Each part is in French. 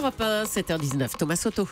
Europe 1, 7h19, Thomas Soto.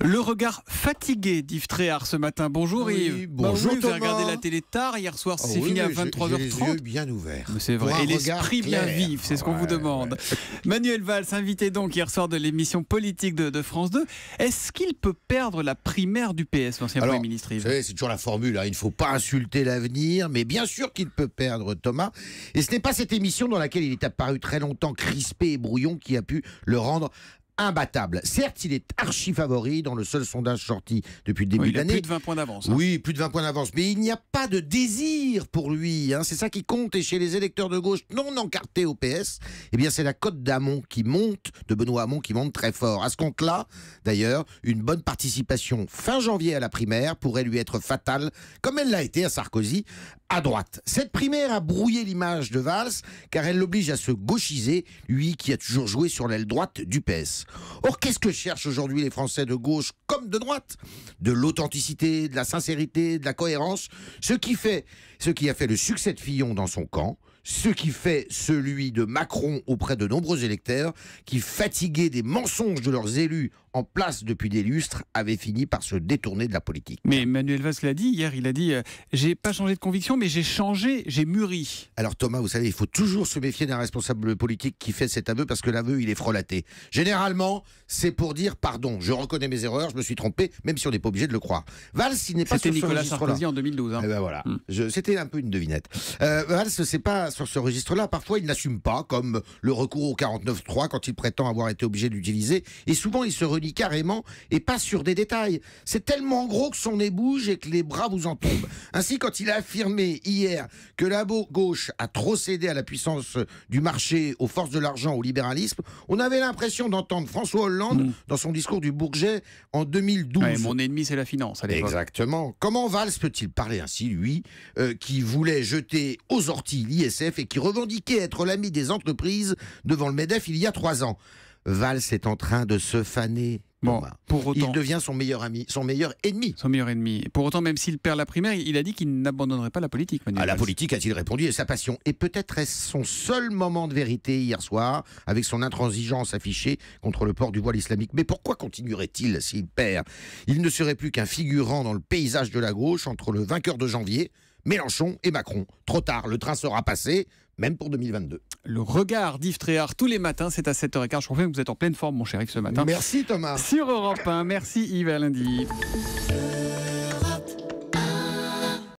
Le regard fatigué d'Yves Tréhard ce matin. Bonjour Yves. Bonjour, Vous avez regardé la télé tard hier soir, ah c'est fini à 23h30. Les yeux bien ouverts. C'est vrai. Et l'esprit bien vif, c'est ce qu'on vous demande. Manuel Valls, invité donc hier soir de l'émission politique de, France 2. Est-ce qu'il peut perdre la primaire du PS, l'ancien Premier ministre Yves C'est toujours la formule, hein. il ne faut pas insulter l'avenir, mais bien sûr qu'il peut perdre Thomas. Et ce n'est pas cette émission dans laquelle il est apparu très longtemps crispé et brouillon qui a pu le rendre imbattable. Certes, il est archi favori dans le seul sondage sorti depuis le début de l'année. Plus de 20 points d'avance. Hein. Oui, plus de 20 points d'avance. Mais il n'y a pas de désir pour lui. Hein. C'est ça qui compte. Et chez les électeurs de gauche non encartés au PS, eh bien, c'est la cote d'Amon qui monte, de Benoît Hamon qui monte très fort. À ce compte-là, d'ailleurs, une bonne participation fin janvier à la primaire pourrait lui être fatale, comme elle l'a été à Sarkozy, à droite. Cette primaire a brouillé l'image de Valls, car elle l'oblige à se gauchiser, lui qui a toujours joué sur l'aile droite du PS. Or, qu'est-ce que cherchent aujourd'hui les Français de gauche comme de droite De l'authenticité, de la sincérité, de la cohérence. Ce qui fait, ce qui a fait le succès de Fillon dans son camp, ce qui fait celui de Macron auprès de nombreux électeurs qui, fatiguaient des mensonges de leurs élus en place depuis des lustres avait fini par se détourner de la politique. Mais Manuel Valls l'a dit hier, il a dit euh, j'ai pas changé de conviction, mais j'ai changé, j'ai mûri. Alors Thomas, vous savez, il faut toujours se méfier d'un responsable politique qui fait cet aveu parce que l'aveu il est frelaté. Généralement, c'est pour dire pardon, je reconnais mes erreurs, je me suis trompé, même si on n'est pas obligé de le croire. Valls, il n'est pas sur Nicolas ce Sarkozy en 2012. Hein. Eh ben voilà, hmm. c'était un peu une devinette. Euh, Valls, c'est pas sur ce registre-là. Parfois, il n'assume pas, comme le recours au 49.3 quand il prétend avoir été obligé d'utiliser, et souvent il se carrément et pas sur des détails. C'est tellement gros que son nez bouge et que les bras vous en tombent. Ainsi, quand il a affirmé hier que la gauche a trop cédé à la puissance du marché, aux forces de l'argent, au libéralisme, on avait l'impression d'entendre François Hollande mm. dans son discours du Bourget en 2012. mon ennemi, c'est la finance. À Exactement. Comment Valls peut-il parler ainsi, lui, euh, qui voulait jeter aux orties l'ISF et qui revendiquait être l'ami des entreprises devant le MEDEF il y a trois ans Valls est en train de se faner. pour il devient son meilleur ami, son meilleur ennemi. Son meilleur ennemi. Pour autant, même s'il perd la primaire, il a dit qu'il n'abandonnerait pas la politique. Ah, la politique, a-t-il répondu, est sa passion. Et peut-être est-ce son seul moment de vérité hier soir, avec son intransigeance affichée contre le port du voile islamique. Mais pourquoi continuerait-il s'il perd Il ne serait plus qu'un figurant dans le paysage de la gauche entre le vainqueur de janvier, Mélenchon et Macron. Trop tard, le train sera passé, même pour 2022. Le regard d'Yves Tréhard tous les matins, c'est à 7h15. Je confirme que vous êtes en pleine forme, mon cher Yves, ce matin. Merci Thomas. Sur Europe 1, merci Yves, à lundi.